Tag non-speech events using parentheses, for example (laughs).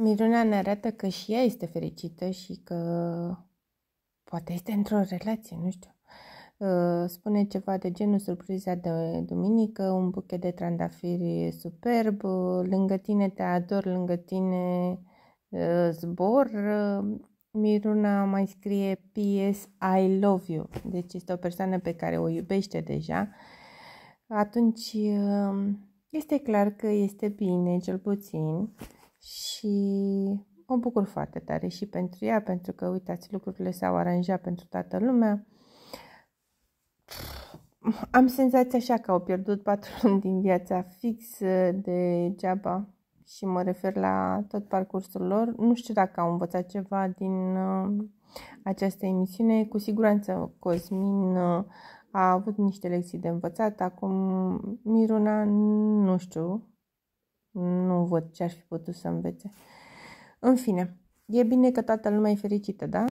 Miruna ne arată că și ea este fericită și că poate este într-o relație, nu știu. Uh, spune ceva de genul surpriza de duminică, un buchet de trandafiri superb, uh, lângă tine te ador, lângă tine uh, zbor. Miruna mai scrie PS I love you, deci este o persoană pe care o iubește deja. Atunci este clar că este bine, cel puțin și mă bucur foarte tare și pentru ea, pentru că, uitați, lucrurile s-au aranjat pentru toată lumea. Am senzația așa că au pierdut patru (laughs) luni din viața fix uh, de geaba și mă refer la tot parcursul lor. Nu știu dacă au învățat ceva din uh, această emisiune. Cu siguranță Cosmin uh, a avut niște lecții de învățat. Acum Miruna, nu știu, văd ce aș fi putut să învețe. În fine, e bine că toată lumea e fericită, da?